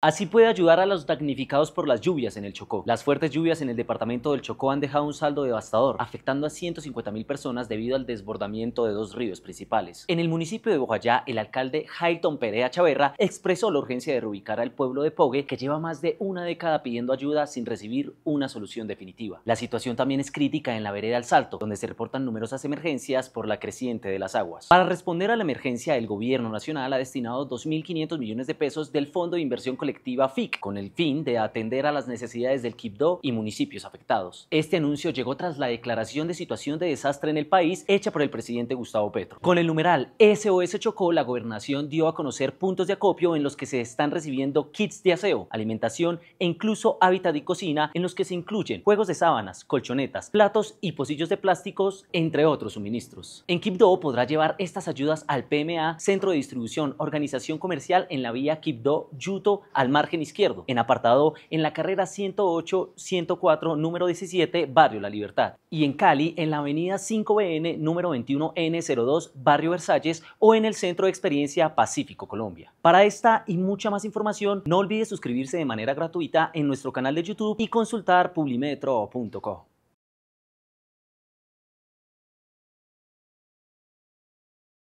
Así puede ayudar a los damnificados por las lluvias en el Chocó. Las fuertes lluvias en el departamento del Chocó han dejado un saldo devastador, afectando a 150.000 personas debido al desbordamiento de dos ríos principales. En el municipio de Bojayá, el alcalde Hayton Perea Chaverra expresó la urgencia de reubicar al pueblo de Pogue, que lleva más de una década pidiendo ayuda sin recibir una solución definitiva. La situación también es crítica en la vereda Al Salto, donde se reportan numerosas emergencias por la creciente de las aguas. Para responder a la emergencia, el gobierno nacional ha destinado 2.500 millones de pesos del Fondo de Inversión colectiva FIC con el fin de atender a las necesidades del Quibdó y municipios afectados. Este anuncio llegó tras la declaración de situación de desastre en el país hecha por el presidente Gustavo Petro. Con el numeral SOS Chocó, la gobernación dio a conocer puntos de acopio en los que se están recibiendo kits de aseo, alimentación e incluso hábitat y cocina en los que se incluyen juegos de sábanas, colchonetas, platos y pocillos de plásticos, entre otros suministros. En Quibdó podrá llevar estas ayudas al PMA, Centro de Distribución, Organización Comercial en la vía Quibdó, Yuto, al margen izquierdo, en apartado en la carrera 108-104, número 17, Barrio La Libertad, y en Cali, en la avenida 5BN, número 21N02, Barrio Versalles, o en el Centro de Experiencia Pacífico Colombia. Para esta y mucha más información, no olvides suscribirse de manera gratuita en nuestro canal de YouTube y consultar publimetro.co.